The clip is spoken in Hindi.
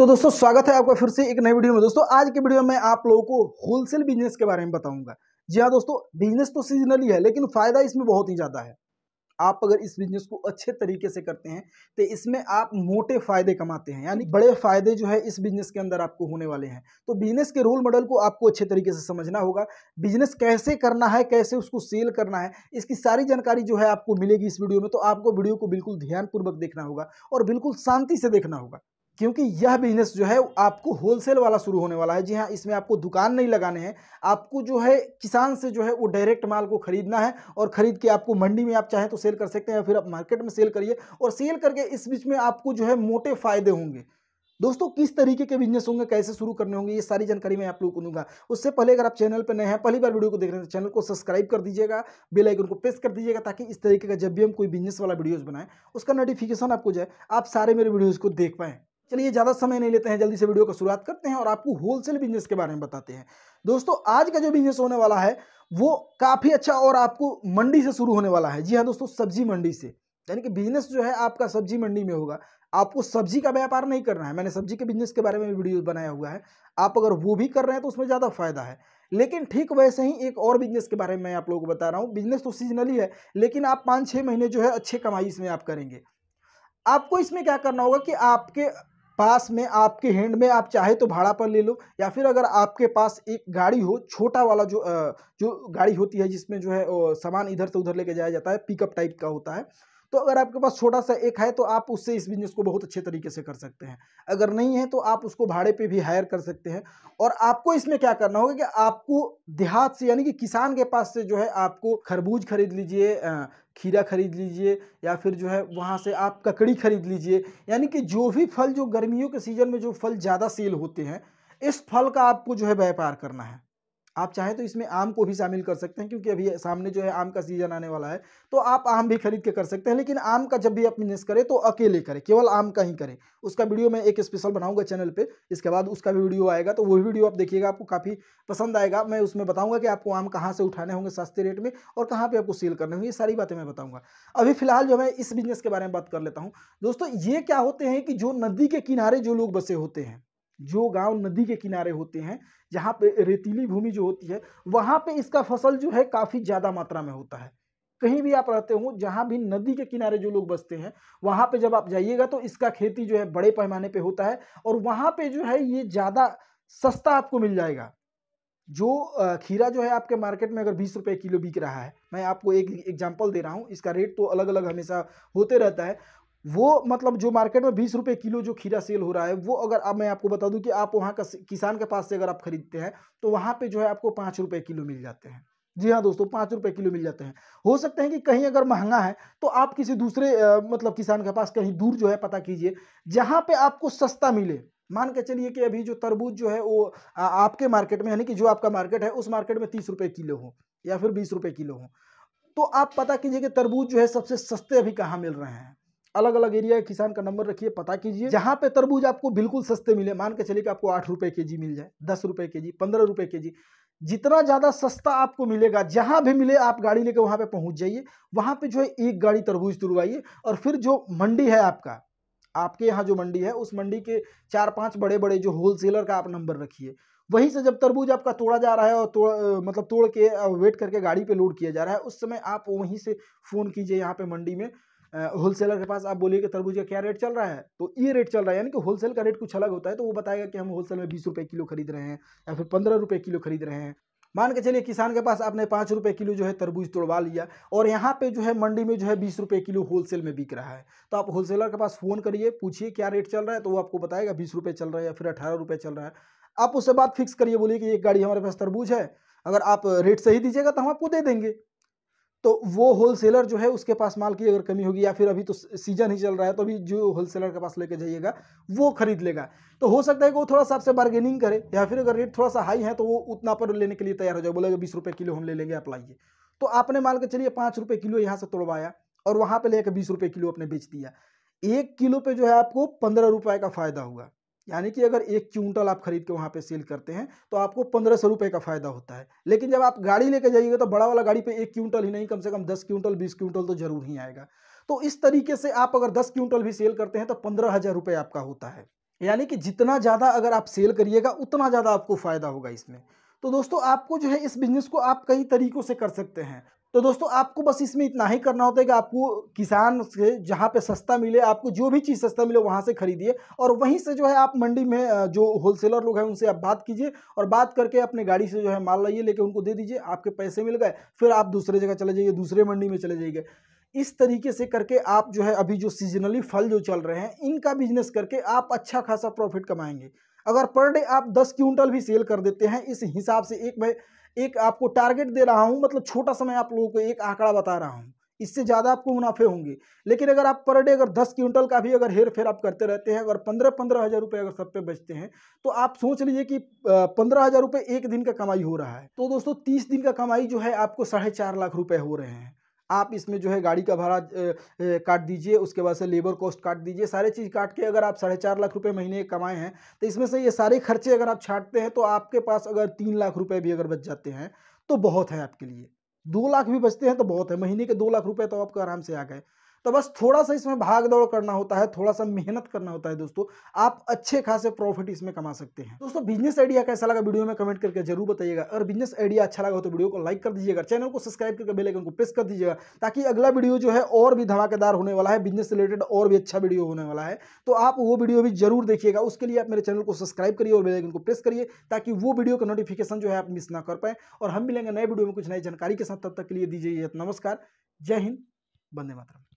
तो दोस्तों स्वागत है आपका फिर से एक नई वीडियो में दोस्तों आज की वीडियो में आप लोगों को होलसेल बिजनेस के बारे में बताऊंगा जी हाँ दोस्तों बिजनेस तो सीजनली है लेकिन फ़ायदा इसमें बहुत ही ज़्यादा है आप अगर इस बिजनेस को अच्छे तरीके से करते हैं तो इसमें आप मोटे फायदे कमाते हैं यानी बड़े फायदे जो है इस बिजनेस के अंदर आपको होने वाले हैं तो बिजनेस के रोल मॉडल को आपको अच्छे तरीके से समझना होगा बिजनेस कैसे करना है कैसे उसको सेल करना है इसकी सारी जानकारी जो है आपको मिलेगी इस वीडियो में तो आपको वीडियो को बिल्कुल ध्यानपूर्वक देखना होगा और बिल्कुल शांति से देखना होगा क्योंकि यह बिजनेस जो है आपको होलसेल वाला शुरू होने वाला है जी हाँ इसमें आपको दुकान नहीं लगाने हैं आपको जो है किसान से जो है वो डायरेक्ट माल को खरीदना है और ख़रीद के आपको मंडी में आप चाहें तो सेल कर सकते हैं या फिर आप मार्केट में सेल करिए और सेल करके इस बीच में आपको जो है मोटे फ़ायदे होंगे दोस्तों किस तरीके के बिजनेस होंगे कैसे शुरू करने होंगे ये सारी जानकारी मैं आप लोगों को दूंगा उससे पहले अगर आप चैनल पर नए हैं पहली बार वीडियो को देख रहे हैं चैनल तो को सब्सक्राइब कर दीजिएगा बेल आइकन को प्रेस कर दीजिएगा ताकि इस तरीके का जब भी हम कोई बिजनेस वाला वीडियोज़ बनाएं उसका नोटिफिकेशन आपको जाए आप सारे मेरे वीडियोज़ को देख पाएँ चलिए ज़्यादा समय नहीं लेते हैं जल्दी से वीडियो को शुरुआत करते हैं और आपको होलसेल बिजनेस के बारे में बताते हैं दोस्तों आज का जो बिजनेस होने वाला है वो काफ़ी अच्छा और आपको मंडी से शुरू होने वाला है जी हाँ दोस्तों सब्जी मंडी से यानी कि बिजनेस जो है आपका सब्जी मंडी में होगा आपको सब्जी का व्यापार नहीं करना है मैंने सब्जी के बिजनेस के बारे में वीडियो बनाया हुआ है आप अगर वो भी कर रहे हैं तो उसमें ज़्यादा फायदा है लेकिन ठीक वैसे ही एक और बिजनेस के बारे में मैं आप लोगों को बता रहा हूँ बिजनेस तो सीजनली है लेकिन आप पाँच छः महीने जो है अच्छे कमाई इसमें आप करेंगे आपको इसमें क्या करना होगा कि आपके पास में आपके हैंड में आप चाहे तो भाड़ा पर ले लो या फिर अगर आपके पास एक गाड़ी हो छोटा वाला जो जो गाड़ी होती है जिसमें जो है सामान इधर से उधर लेके जाया जाता है पिकअप टाइप का होता है तो अगर आपके पास छोटा सा एक है तो आप उससे इस बिजनेस को बहुत अच्छे तरीके से कर सकते हैं अगर नहीं है तो आप उसको भाड़े पे भी हायर कर सकते हैं और आपको इसमें क्या करना होगा कि आपको देहात से यानी कि किसान के पास से जो है आपको खरबूज खरीद लीजिए खीरा खरीद लीजिए या फिर जो है वहाँ से आप ककड़ी खरीद लीजिए यानी कि जो भी फल जो गर्मियों के सीजन में जो फल ज़्यादा सेल होते हैं इस फल का आपको जो है व्यापार करना है आप चाहें तो इसमें आम को भी शामिल कर सकते हैं क्योंकि अभी सामने जो है आम का सीजन आने वाला है तो आप आम भी खरीद के कर सकते हैं लेकिन आम का जब भी आप बिजनेस करें तो अकेले करें केवल आम का ही करें उसका वीडियो मैं एक स्पेशल बनाऊंगा चैनल पर इसके बाद उसका भी वीडियो आएगा तो वो वीडियो आप देखिएगा आपको काफ़ी पसंद आएगा मैं उसमें बताऊँगा कि आपको आम कहाँ से उठाने होंगे सस्ते रेट में और कहाँ पर आपको सेल करने होंगे ये सारी बातें मैं बताऊँगा अभी फिलहाल जो मैं इस बिजनेस के बारे में बात कर लेता हूँ दोस्तों ये क्या होते हैं कि जो नदी के किनारे जो लोग बसे होते हैं जो गांव नदी के किनारे होते हैं जहाँ पे रेतीली भूमि जो होती है वहां पे इसका फसल जो है काफ़ी ज़्यादा मात्रा में होता है कहीं भी आप रहते हो जहाँ भी नदी के किनारे जो लोग बसते हैं वहां पे जब आप जाइएगा तो इसका खेती जो है बड़े पैमाने पे होता है और वहां पे जो है ये ज़्यादा सस्ता आपको मिल जाएगा जो खीरा जो है आपके मार्केट में अगर बीस रुपये किलो बिक रहा है मैं आपको एक एग्जाम्पल दे रहा हूँ इसका रेट तो अलग अलग हमेशा होते रहता है वो मतलब जो मार्केट में बीस रुपये किलो जो खीरा सेल हो रहा है वो अगर आप मैं आपको बता दूं कि आप वहाँ का किसान के पास से अगर आप खरीदते हैं तो वहाँ पे जो है आपको पाँच रुपये किलो मिल जाते हैं जी हाँ दोस्तों पाँच रुपये किलो मिल जाते हैं हो सकते हैं कि कहीं अगर महंगा है तो आप किसी दूसरे आ, मतलब किसान के पास कहीं दूर जो है पता कीजिए जहाँ पर आपको सस्ता मिले मान के चलिए कि अभी जो तरबूज जो है वो आपके मार्केट में यानी कि जो आपका मार्केट है उस मार्केट में तीस रुपये किलो हो या फिर बीस रुपये किलो हो तो आप पता कीजिए कि तरबूज जो है सबसे सस्ते अभी कहाँ मिल रहे हैं अलग अलग एरिया के किसान का नंबर रखिए पता कीजिए जहाँ पे तरबूज आपको बिल्कुल सस्ते मिले मान के चलिए कि आपको आठ रुपए के जी मिल जाए दस रुपए के जी पंद्रह रुपये के जी जितना ज़्यादा सस्ता आपको मिलेगा जहां भी मिले आप गाड़ी लेके वहां पे पहुंच जाइए वहां पे जो है एक गाड़ी तरबूज तुरवाइए और फिर जो मंडी है आपका आपके यहाँ जो मंडी है उस मंडी के चार पांच बड़े बड़े जो होलसेलर का आप नंबर रखिए वहीं से जब तरबूज आपका तोड़ा जा रहा है और तोड़ मतलब तोड़ के वेट करके गाड़ी पे लोड किया जा रहा है उस समय आप वहीं से फ़ोन कीजिए यहाँ पे मंडी में होलसेलर के पास आप बोलिए कि तरबूज का क्या रेट चल रहा है तो ये रेट चल रहा है यानी कि होलसेल का रेट कुछ अलग होता है तो वो बताएगा कि हम होलसेल में बीस रुपये किलो खरीद रहे हैं या फिर पंद्रह रुपये किलो खरीद रहे हैं मान के चलिए किसान के पास आपने पाँच रुपये किलो जो है तरबूज तोड़वा लिया और यहाँ पे जो है मंडी में जो है बीस रुपये किलो होलसेल में बिक रहा है तो आप होलसेलर के पास फ़ोन करिए पूछिए क्या रेट चल रहा है तो वो आपको बताएगा बीस रुपये चल रहा है या फिर अठारह रुपये चल रहा है आप उससे बात फिक्स करिए बोलिए कि एक गाड़ी हमारे पास तरबूज है अगर आप रेट सही दीजिएगा तो हम आपको दे देंगे तो वो होलसेलर जो है उसके पास माल की अगर कमी होगी या फिर अभी तो सीजन ही चल रहा है तो अभी जो होलसेलर के पास लेके जाइएगा वो खरीद लेगा तो हो सकता है कि वो थोड़ा सा आपसे बार्गेनिंग करे या फिर अगर रेट थोड़ा सा हाई है तो वो उतना पर लेने के लिए तैयार हो जाए बोलेगा बीस रुपये किलो हम ले लेंगे आप लाइए तो आपने माल के चलिए पाँच रुपये किलो यहाँ से तोड़वाया और वहाँ पर लेकर बीस रुपये किलो आपने बेच दिया एक किलो पर जो है आपको पंद्रह रुपये का फायदा हुआ यानी कि अगर एक क्विंटल आप खरीद के वहाँ पे सेल करते हैं तो आपको पंद्रह सौ रुपये का फायदा होता है लेकिन जब आप गाड़ी लेके जाइएगा तो बड़ा वाला गाड़ी पे एक क्विंटल ही नहीं कम से कम दस क्विंटल बीस क्विंटल तो जरूर ही आएगा तो इस तरीके से आप अगर दस क्विंटल भी सेल करते हैं तो पंद्रह हज़ार रुपये आपका होता है यानी कि जितना ज़्यादा अगर आप सेल करिएगा उतना ज़्यादा आपको फ़ायदा होगा इसमें तो दोस्तों आपको जो है इस बिज़नेस को आप कई तरीक़ों से कर सकते हैं तो दोस्तों आपको बस इसमें इतना ही करना होता है कि आपको किसान से जहाँ पे सस्ता मिले आपको जो भी चीज़ सस्ता मिले वहाँ से खरीदिए और वहीं से जो है आप मंडी में जो होलसेलर लोग हैं उनसे आप बात कीजिए और बात करके अपने गाड़ी से जो है माल लाइए लेके उनको दे दीजिए आपके पैसे मिल गए फिर आप दूसरे जगह चले जाइए दूसरे मंडी में चले जाइए इस तरीके से करके आप जो है अभी जो सीजनली फल जो चल रहे हैं इनका बिजनेस करके आप अच्छा खासा प्रॉफिट कमाएंगे अगर पर डे आप दस क्विंटल भी सेल कर देते हैं इस हिसाब से एक भाई एक आपको टारगेट दे रहा हूँ मतलब छोटा समय आप लोगों को एक आंकड़ा बता रहा हूँ इससे ज़्यादा आपको मुनाफे होंगे लेकिन अगर आप पर डे अगर दस क्विंटल का भी अगर हेर फेर आप करते रहते हैं अगर पंद्रह पंद्रह हज़ार रुपये अगर सब पे बचते हैं तो आप सोच लीजिए कि पंद्रह हज़ार रुपये एक दिन का कमाई हो रहा है तो दोस्तों तीस दिन का कमाई जो है आपको साढ़े चार लाख रुपये हो रहे हैं आप इसमें जो है गाड़ी का भाड़ा काट दीजिए उसके बाद से लेबर कॉस्ट काट दीजिए सारे चीज़ काट के अगर आप साढ़े चार लाख रुपये महीने कमाए हैं तो इसमें से ये सारे खर्चे अगर आप छाटते हैं तो आपके पास अगर तीन लाख रुपये भी अगर बच जाते हैं तो बहुत है आपके लिए दो लाख भी बचते हैं तो बहुत है महीने के दो लाख रुपये तो आपको आराम से आ गए तो बस थोड़ा सा इसमें भाग दौड़ करना होता है थोड़ा सा मेहनत करना होता है दोस्तों आप अच्छे खासे प्रॉफिट इसमें कमा सकते हैं दोस्तों बिजनेस आइडिया कैसा लगा वीडियो में कमेंट करके जरूर बताइएगा अगर बिजनेस आइडिया अच्छा लगा हो तो वीडियो को लाइक कर दीजिएगा चैनल को सब्सक्राइब करके बेलेकन को प्रेस कर दीजिएगा ताकि अगला वीडियो जो है और भी धमाकेदार होने वाला है बिजनेस रिलेटेड और भी अच्छा वीडियो होने वाला है तो आप वो वीडियो भी जरूर देखिएगा उसके लिए आप मेरे चैनल को सब्सक्राइब करिए और बेलेकन को प्रेस करिए ताकि वो वीडियो का नोटिफिकेशन जो है आप मिस ना कर पाए और हम मिलेंगे नए वीडियो में कुछ नई जानकारी के साथ तब तक के लिए दीजिए नमस्कार जय हिंद बंदे मातरम